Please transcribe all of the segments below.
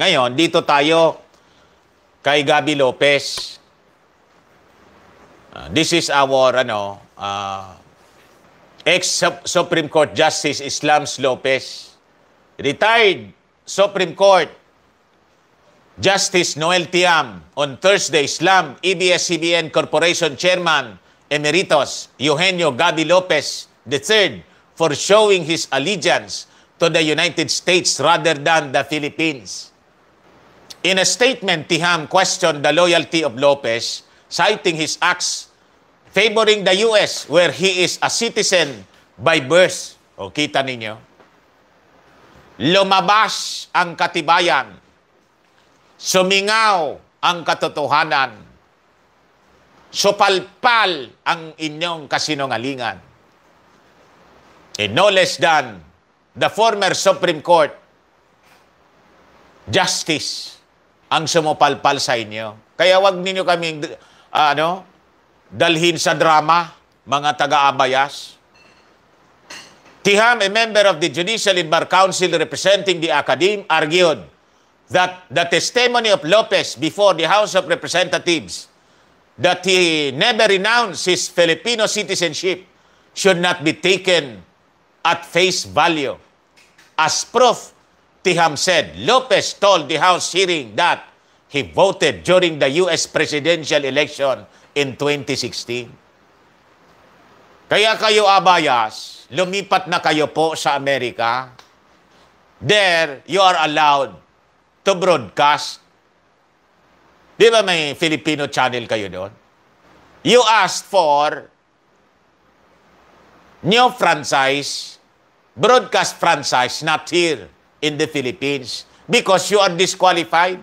Ngayon, dito tayo kay Gabi Lopez. Uh, this is our ano, uh, ah, ex-Supreme Court Justice Islams Lopez, retired Supreme Court Justice Noel Tiam on Thursday, Islam EBS-CBN Corporation Chairman Emeritus Eugenio Gabi Lopez III for showing his allegiance to the United States rather than the Philippines. In a statement, Tiham questioned the loyalty of Lopez, citing his acts favoring the U.S. where he is a citizen by birth. O, kita ninyo. Lumabas ang katibayan. Sumingaw ang katotohanan. Supalpal ang inyong kasinungalingan. And no less than the former Supreme Court, Justice ang sumupalpal sa inyo. Kaya wag ninyo kaming uh, ano, dalhin sa drama, mga taga-abayas. Tiham, a member of the Judicial and Bar Council representing the academe, argued that the testimony of Lopez before the House of Representatives that he never renounced his Filipino citizenship should not be taken at face value as proof Tiham said Lopez told the House hearing that he voted during the U.S. presidential election in 2016. Kaya kayo abayas, lumipat na kayo po sa Amerika. There, you are allowed to broadcast. Di ba may Filipino channel kayo doon? You asked for new franchise, broadcast franchise, not here in the Philippines because you are disqualified.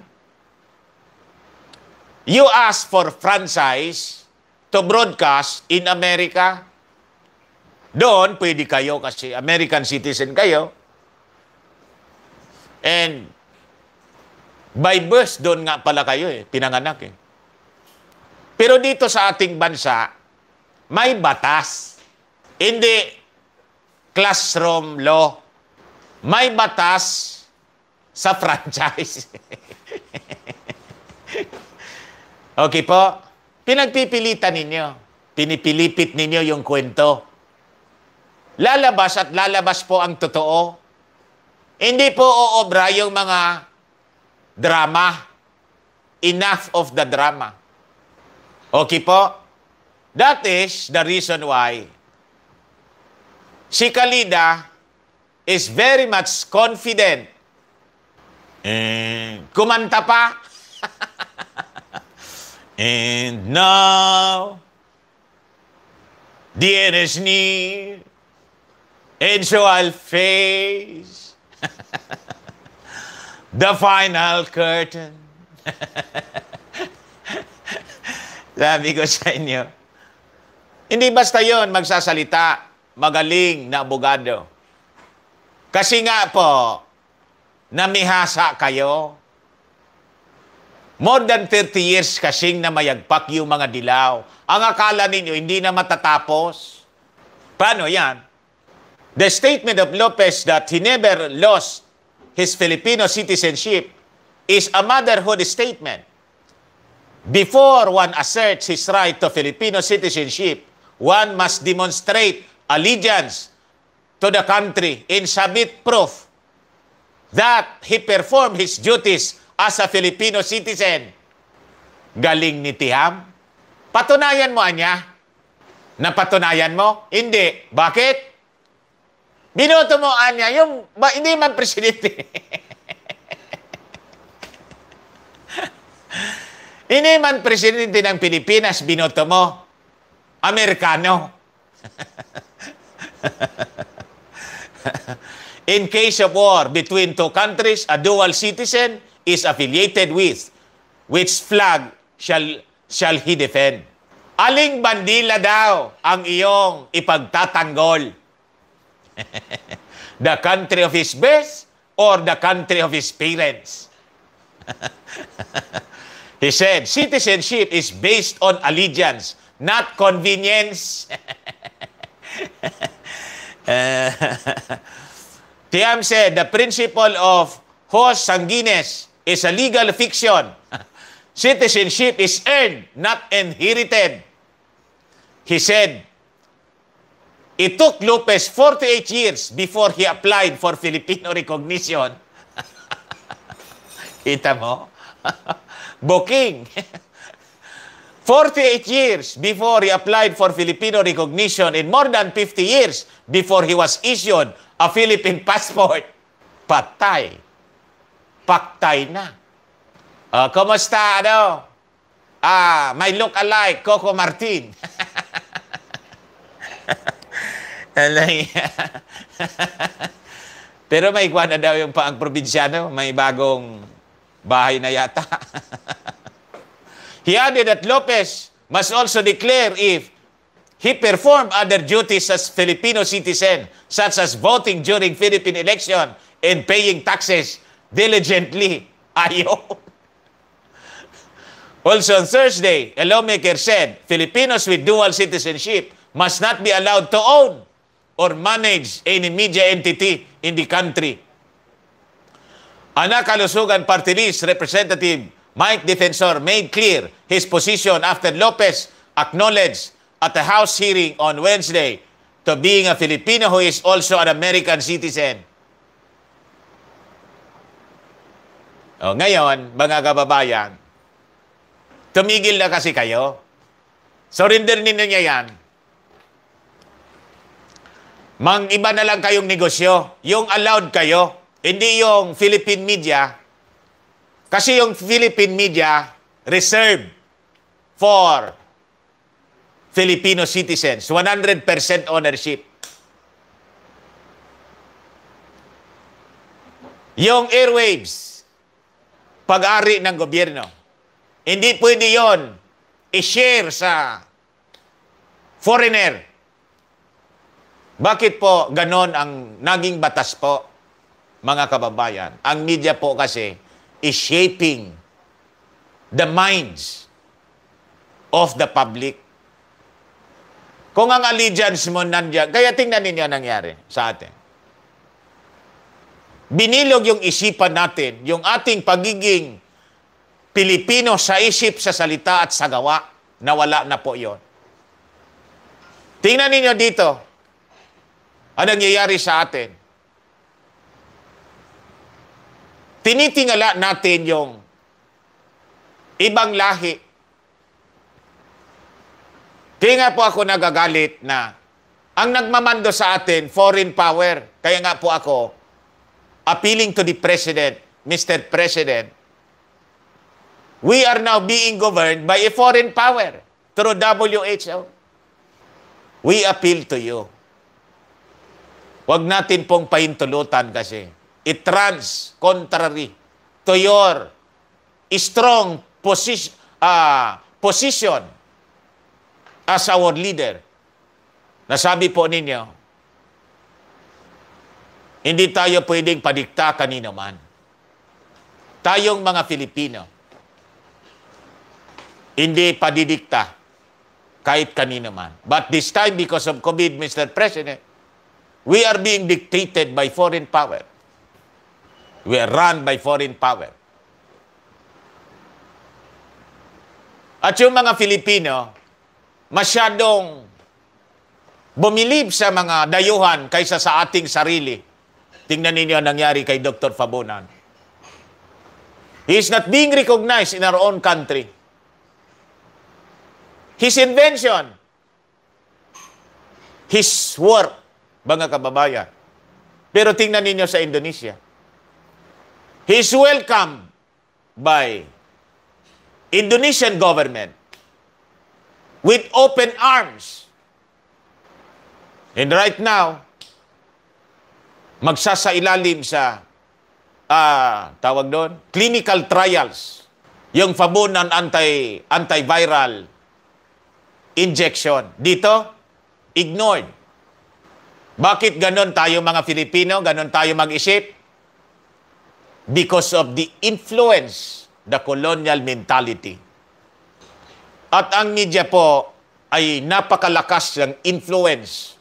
You ask for franchise to broadcast in America. Doon, pwede kayo kasi American citizen kayo. And by birth, doon nga pala kayo eh, pinanganak eh. Pero dito sa ating bansa, may batas. Hindi classroom law, may batas sa franchise. okay po? Pinagpipilitan ninyo. Pinipilipit ninyo yung kwento. Lalabas at lalabas po ang totoo. Hindi po oobra yung mga drama. Enough of the drama. Okay po? That is the reason why si Kalida is very much confident. And kumanta pa. And now, the end is near, and so I'll face the final curtain. Sabi ko sa inyo, hindi basta yon magsasalita, magaling na abogado. Kasi nga po, namihasa kayo. More than 30 years kasing namayagpak yung mga dilaw. Ang akala ninyo, hindi na matatapos. Paano yan? The statement of Lopez that he never lost his Filipino citizenship is a motherhood statement. Before one asserts his right to Filipino citizenship, one must demonstrate allegiance to the country and submit proof that he performed his duties as a Filipino citizen. Galing ni Tiham. Patunayan mo, Anya? Napatunayan mo? Hindi. Bakit? Binoto mo, Anya, yung ba, hindi man presidente. hindi man presidente ng Pilipinas, binoto mo. Amerikano. in case of war between two countries, a dual citizen is affiliated with, which flag shall, shall he defend? Aling bandila daw ang iyong ipagtatanggol? the country of his birth or the country of his parents? he said, citizenship is based on allegiance, not convenience. Uh, eh, Tiam said, the principle of hos sanguinis is a legal fiction. Citizenship is earned, not inherited. He said, it took Lopez 48 years before he applied for Filipino recognition. Kita mo? Booking. 48 years before he applied for Filipino recognition and more than 50 years before he was issued a Philippine passport. Patay. Paktay na. Uh, kumusta, ano? Ah, my look-alike, Coco Martin. Pero may iwan na daw yung paang probinsyano. May bagong bahay na yata. He added that Lopez must also declare if he performed other duties as Filipino citizen, such as voting during Philippine election and paying taxes diligently. Ayo. Also on Thursday, a lawmaker said, Filipinos with dual citizenship must not be allowed to own or manage any media entity in the country. Anak Kalusugan Party List Representative Mike Defensor made clear his position after Lopez acknowledged at a House hearing on Wednesday to being a Filipino who is also an American citizen. O, ngayon, mga kababayan, tumigil na kasi kayo. Surrender ninyo niya yan. Mang iba na lang kayong negosyo, yung allowed kayo, hindi yung Philippine media kasi yung Philippine media reserved for Filipino citizens, 100% ownership. Yung airwaves, pag-ari ng gobyerno. Hindi pwede yon i-share sa foreigner. Bakit po ganon ang naging batas po, mga kababayan? Ang media po kasi, is shaping the minds of the public. Kung ang allegiance mo nandiyan, kaya tingnan ninyo nangyari sa atin. Binilog yung isipan natin, yung ating pagiging Pilipino sa isip, sa salita at sa gawa, nawala na po yon. Tingnan ninyo dito, ang nangyayari sa atin. tinitingala natin yung ibang lahi. Kaya nga po ako nagagalit na ang nagmamando sa atin, foreign power. Kaya nga po ako, appealing to the President, Mr. President, we are now being governed by a foreign power through WHO. We appeal to you. Huwag natin pong pahintulutan kasi It-trans, contrary to your strong position, uh, ah, position as our leader. Nasabi po ninyo, hindi tayo pwedeng padikta kanino man. Tayong mga Pilipino, hindi padidikta kahit kanino man. But this time, because of COVID, Mr. President, we are being dictated by foreign power were run by foreign power. At yung mga Filipino, masyadong bumilib sa mga dayuhan kaysa sa ating sarili. Tingnan ninyo ang nangyari kay Dr. Fabonan. He is not being recognized in our own country. His invention, his work, mga kababayan. Pero tingnan ninyo sa Indonesia. He's welcomed by Indonesian government with open arms. And right now, magsasailalim sa ah, tawag doon, clinical trials. Yung Fabunan anti, antiviral injection. Dito, ignored. Bakit ganon tayo mga Filipino, ganon tayo mag-isip? because of the influence, the colonial mentality. At ang media po ay napakalakas ng influence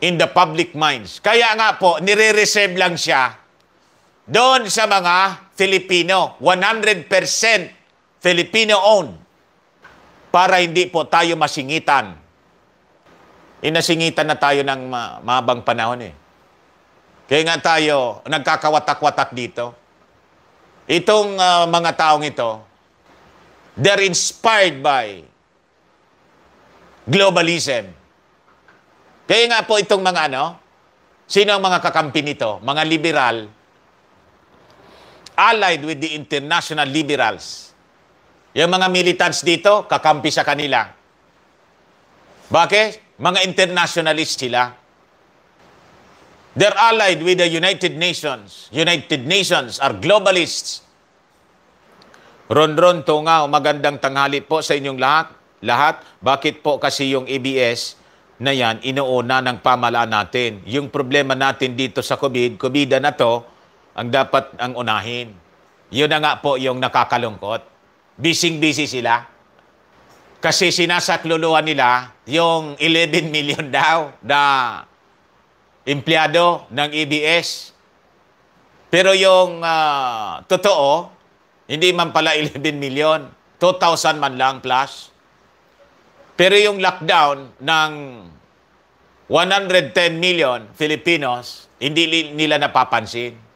in the public minds. Kaya nga po, nire-reserve lang siya doon sa mga Filipino, 100% Filipino-owned para hindi po tayo masingitan. Inasingitan na tayo ng mabang panahon eh. Kaya nga tayo nagkakawatak-watak dito itong uh, mga taong ito, they're inspired by globalism. Kaya nga po itong mga ano, sino ang mga kakampi nito? Mga liberal, allied with the international liberals. Yung mga militants dito, kakampi sa kanila. Bakit? Mga internationalist sila. They're allied with the United Nations. United Nations are globalists. Ronron Tungaw, magandang tanghali po sa inyong lahat. Lahat, bakit po kasi yung EBS na yan, inuuna ng pamalaan natin. Yung problema natin dito sa COVID, COVID na to, ang dapat ang unahin. Yun na nga po yung nakakalungkot. Bising-busy sila. Kasi sinasakluluan nila yung 11 million daw na empleyado ng EBS. Pero yung uh, totoo, hindi man pala 11 million, 2,000 man lang plus. Pero yung lockdown ng 110 million Filipinos, hindi nila napapansin.